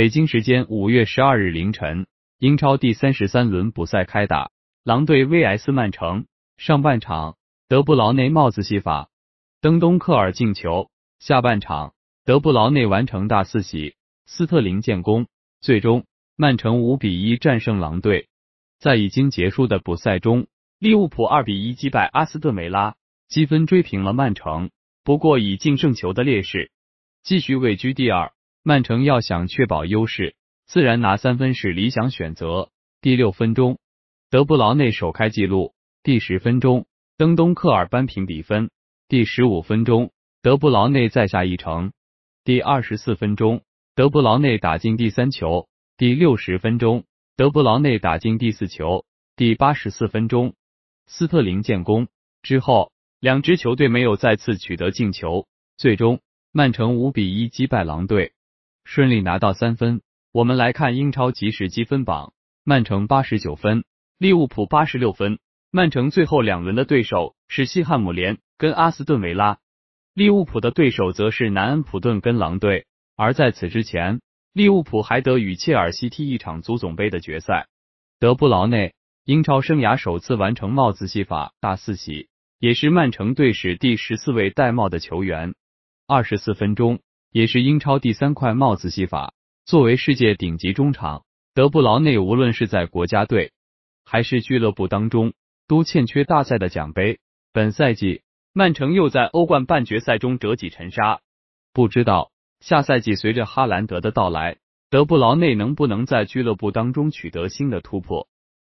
北京时间五月十二日凌晨，英超第三十三轮补赛开打，狼队 VS 曼城。上半场，德布劳内帽子戏法，登东克尔进球。下半场，德布劳内完成大四喜，斯特林建功。最终，曼城五比一战胜狼队。在已经结束的补赛中，利物浦二比一击败阿斯顿维拉，积分追平了曼城，不过以净胜球的劣势，继续位居第二。曼城要想确保优势，自然拿三分是理想选择。第六分钟，德布劳内首开纪录；第十分钟，登东克尔扳平比分；第十五分钟，德布劳内再下一城；第二十四分钟，德布劳内打进第三球；第六十分钟，德布劳内打进第四球；第八十四分钟，斯特林建功。之后，两支球队没有再次取得进球。最终，曼城五比一击败狼队。顺利拿到三分。我们来看英超即时积分榜：曼城八十九分，利物浦八十六分。曼城最后两轮的对手是西汉姆联跟阿斯顿维拉，利物浦的对手则是南安普顿跟狼队。而在此之前，利物浦还得与切尔西踢一场足总杯的决赛。德布劳内英超生涯首次完成帽子戏法，大四喜也是曼城队史第十四位戴帽的球员。二十四分钟。也是英超第三块帽子戏法。作为世界顶级中场，德布劳内无论是在国家队还是俱乐部当中，都欠缺大赛的奖杯。本赛季，曼城又在欧冠半决赛中折戟沉沙。不知道下赛季随着哈兰德的到来，德布劳内能不能在俱乐部当中取得新的突破？